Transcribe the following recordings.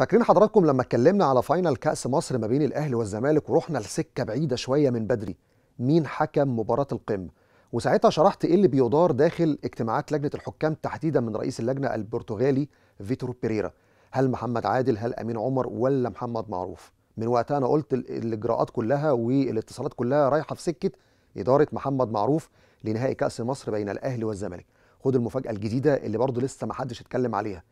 فاكرين حضراتكم لما اتكلمنا على فاينل كأس مصر ما بين الأهلي والزمالك ورحنا لسكة بعيدة شوية من بدري مين حكم مباراة القمة وساعتها شرحت ايه اللي بيدار داخل اجتماعات لجنة الحكام تحديدا من رئيس اللجنة البرتغالي فيتورو بيريرا هل محمد عادل هل أمين عمر ولا محمد معروف من وقتها أنا قلت الإجراءات كلها والاتصالات كلها رايحة في سكة إدارة محمد معروف لنهائي كأس مصر بين الأهلي والزمالك خد المفاجأة الجديدة اللي برضه لسه ما حدش اتكلم عليها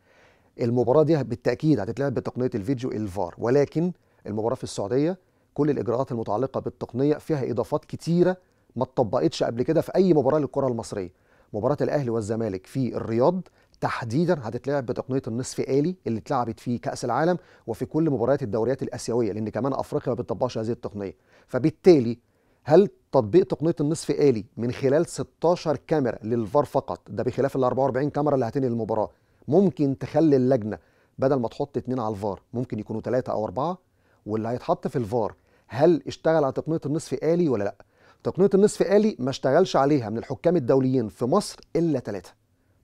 المباراه دي بالتاكيد هتتلعب بتقنيه الفيديو الفار ولكن المباراه في السعوديه كل الاجراءات المتعلقه بالتقنيه فيها اضافات كتيره ما اتطبقتش قبل كده في اي مباراه للكره المصريه مباراه الاهلي والزمالك في الرياض تحديدا هتتلعب بتقنيه النصف آلي اللي اتلعبت في كاس العالم وفي كل مباريات الدوريات الاسيويه لان كمان افريقيا ما بتطبقش هذه التقنيه فبالتالي هل تطبيق تقنيه النصف آلي من خلال 16 كاميرا للفار فقط ده بخلاف ال 44 كاميرا اللي هتنقل المباراه ممكن تخلي اللجنه بدل ما تحط اتنين على الفار ممكن يكونوا ثلاثه او اربعه واللي هيتحط في الفار هل اشتغل على تقنيه النصف الي ولا لا؟ تقنيه النصف الي ما اشتغلش عليها من الحكام الدوليين في مصر الا ثلاثه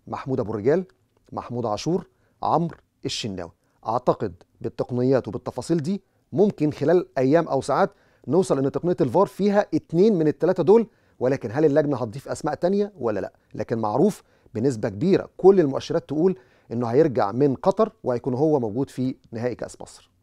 محمود ابو الرجال محمود عاشور عمرو الشناوي اعتقد بالتقنيات وبالتفاصيل دي ممكن خلال ايام او ساعات نوصل ان تقنيه الفار فيها اتنين من الثلاثه دول ولكن هل اللجنه هتضيف اسماء تانية ولا لا لكن معروف بنسبه كبيره كل المؤشرات تقول انه هيرجع من قطر وهيكون هو موجود في نهائي كاس مصر